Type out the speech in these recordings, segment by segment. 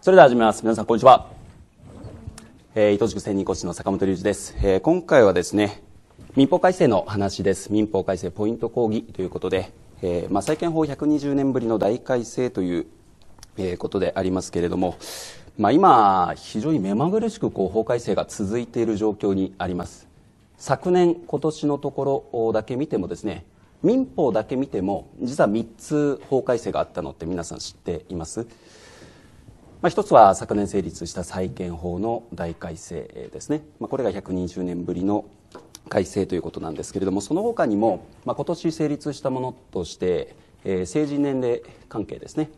それでは始めます。皆さん、こんにちは。えー、藤塾専任講師の坂本龍二です。えー、今回はですね、民法改正の話です。民法改正ポイント講義ということで、えー、まあ、債権法120年ぶりの大改正という、えー、ことでありますけれども、まあ、今、非常に目まぐるしくこう法改正が続いている状況にあります。昨年、今年のところだけ見てもですね、民法だけ見ても実は3つ法改正があったのって皆さん知っています、まあ、1つは昨年成立した債権法の大改正ですね、まあ、これが120年ぶりの改正ということなんですけれどもその他にも、まあ、今年成立したものとして、えー、成人年齢関係ですね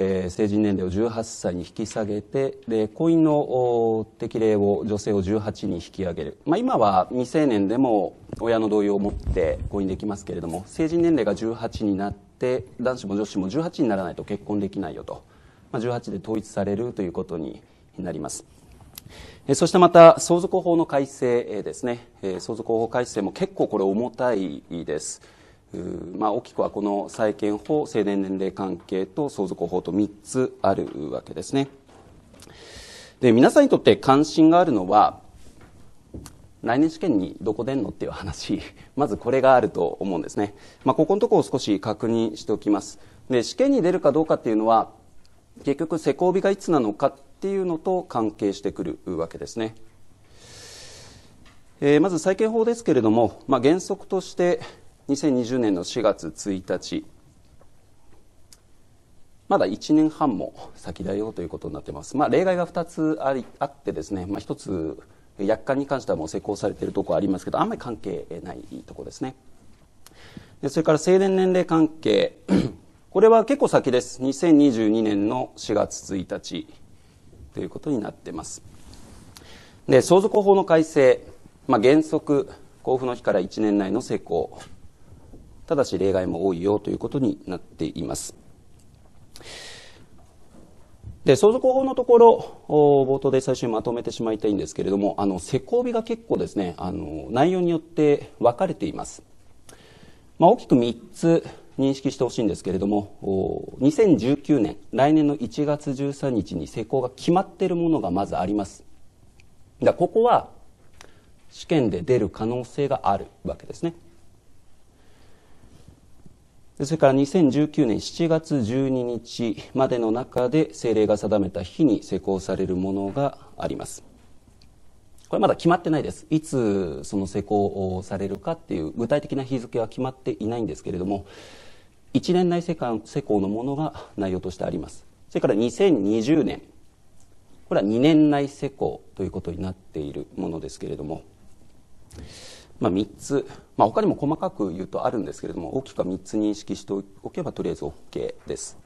えー、成人年齢を18歳に引き下げてで婚姻の適齢を女性を18に引き上げる、まあ、今は未成年でも親の同意を持って婚姻できますけれども成人年齢が18になって男子も女子も18にならないと結婚できないよと、まあ、18で統一されるということになります。そしてまた相続法の改正ですね相続法改正も結構これ重たいです。まあ、大きくはこの債権法成年年齢関係と相続法と3つあるわけですねで皆さんにとって関心があるのは来年試験にどこ出んのっていう話 まずこれがあると思うんですね、まあ、ここのところを少し確認しておきますで試験に出るかどうかっていうのは結局施行日がいつなのかっていうのと関係してくるわけですねえー、まず債権法ですけれども、まあ、原則として、2020年の4月1日まだ1年半も先だよということになっています、まあ、例外が2つありあってですね、まあ、1つ約款に関してはもう施行されているところありますけどあんまり関係ないところですねでそれから成年年齢関係 これは結構先です2022年の4月1日ということになっていますで相続法の改正、まあ、原則交付の日から1年内の施行ただし例外も多いよということになっています。で相続法のところ冒頭で最初にまとめてしまいたいんですけれどもあの施工日が結構ですねあの内容によって分かれています、まあ、大きく3つ認識してほしいんですけれども2019年来年の1月13日に施工が決まっているものがまずありますだここは試験で出る可能性があるわけですねそれから2019年7月12日までの中で政令が定めた日に施行されるものがあります。これまだ決まってないです。いつその施行をされるかっていう具体的な日付は決まっていないんですけれども、1年内施行のものが内容としてあります。それから2020年、これは2年内施行ということになっているものですけれども、まあ、3つ、まあ、他にも細かく言うとあるんですけれども大きくは3つ認識しておけばとりあえず OK です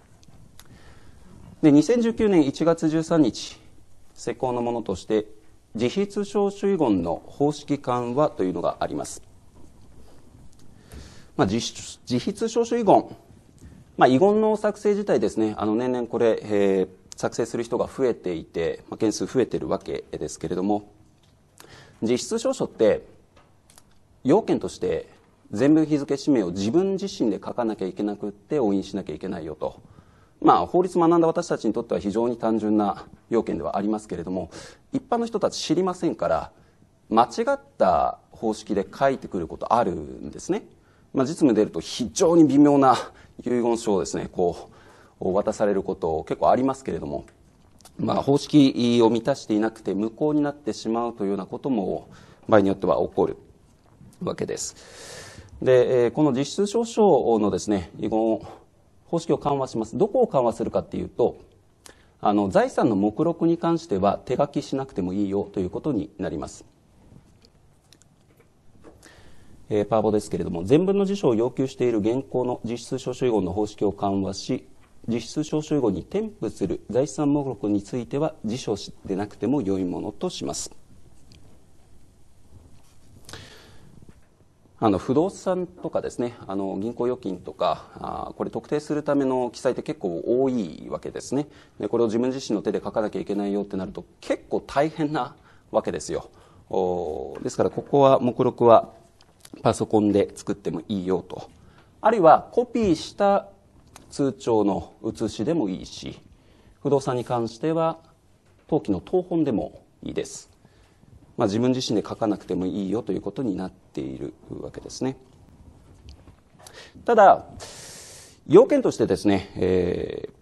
で2019年1月13日施行のものとして自筆証書遺言の方式緩和というのがあります、まあ、自筆証書遺言、まあ、遺言の作成自体ですねあの年々これ、えー、作成する人が増えていて、まあ、件数増えてるわけですけれども実質証書って要件として全部日付氏名を自分自身で書かなきゃいけなくって押印しなきゃいけないよと。まあ、法律学んだ私たちにとっては非常に単純な要件ではありますけれども一般の人たち知りませんから間違った方式で書いてくることあるんですね、まあ、実務出ると非常に微妙な遺言書をですねこう渡されること結構ありますけれども、まあ、方式を満たしていなくて無効になってしまうというようなことも場合によっては起こるわけです。で、えこの実質証書のですね、遺言方式を緩和します。どこを緩和するかっていうと、あの財産の目録に関しては手書きしなくてもいいよということになります。えー、パーボですけれども、全文の辞書を要求している現行の実質証書遺言の方式を緩和し、実質証書遺言に添付する財産目録については辞書でなくても良いものとします。あの不動産とかですねあの銀行預金とかあこれ特定するための記載って結構多いわけですねでこれを自分自身の手で書かなきゃいけないよってなると結構大変なわけですよおですからここは目録はパソコンで作ってもいいよとあるいはコピーした通帳の写しでもいいし不動産に関しては登記の当本でもいいです、まあ、自分自身で書かなくてもいいよということになってているわけですねただ要件としてですね、えー、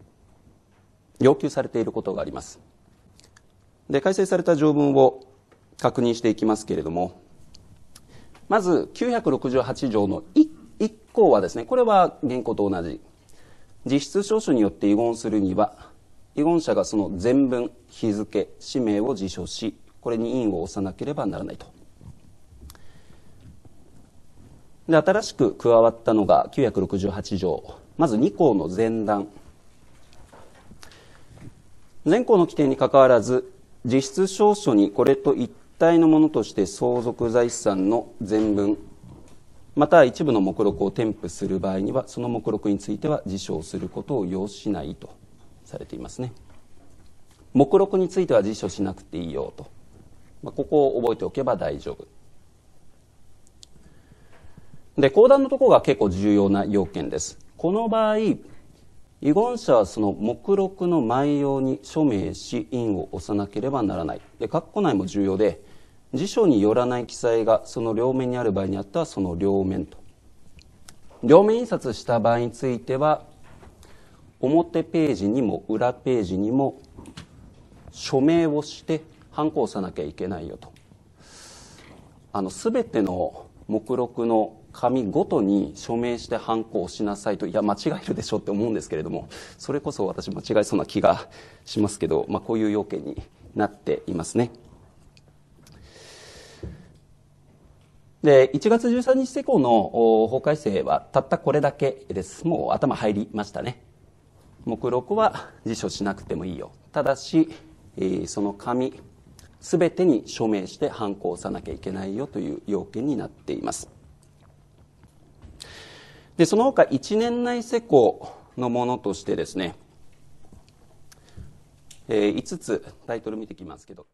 要求されていることがありますで改正された条文を確認していきますけれどもまず968条の 1, 1項はですねこれは原稿と同じ実質証書によって遺言するには遺言者がその全文日付氏名を辞書しこれに印を押さなければならないとで新しく加わったのが968条まず2項の前段前項の規定にかかわらず実質証書にこれと一体のものとして相続財産の全文また一部の目録を添付する場合にはその目録については自称することを要しないとされていますね目録については辞書しなくていいよと、まあ、ここを覚えておけば大丈夫で、講談のところが結構重要な要件です。この場合、遺言者はその目録の内容に署名し印を押さなければならないで括弧内も重要で辞書によらない記載がその両面にある場合にあったはその両面と両面印刷した場合については表ページにも裏ページにも署名をして判ンをさなきゃいけないよとあのべての目録の紙ごとに署名してハンコをしなさいといや間違えるでしょって思うんですけれどもそれこそ私間違えそうな気がしますけど、まあ、こういう要件になっていますね。で、1月13日以降の法改正はたったこれだけです。もう頭入りましたね。目録は辞書しなくてもいいよ。ただし、その紙、すべてに署名して反行さなきゃいけないよという要件になっています。で、その他1年内施工のものとしてですね、えー、5つタイトル見てきますけど。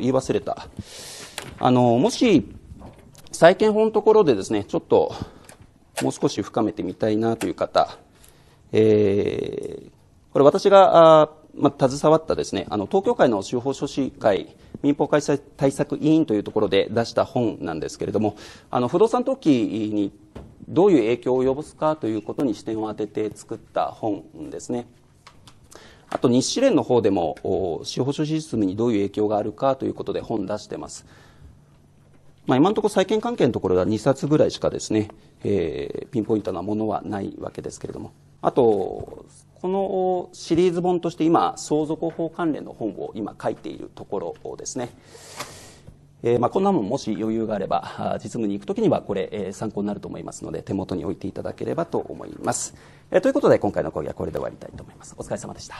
言い忘れた。あの、もし、債建法のところでですね、ちょっと、もう少し深めてみたいなという方、えー、これ私が、あまあ、携わったですね、あの、東京会の司法書士会、民法改正対策委員というところで出した本なんですけれども、あの、不動産登記にどういう影響を及ぼすかということに視点を当てて作った本ですね。あと日試連の方でも、司法書士実務にどういう影響があるかということで本出してます。まあ、今のところ債権関係のところは2冊ぐらいしかですね、えー、ピンポイントなものはないわけですけれども。あと、このシリーズ本として今、相続法関連の本を今書いているところですね。えー、まあ、こんなもんもし余裕があれば、実務に行くときにはこれ、えー、参考になると思いますので、手元に置いていただければと思います。えー、ということで、今回の講義はこれで終わりたいと思います。お疲れ様でした。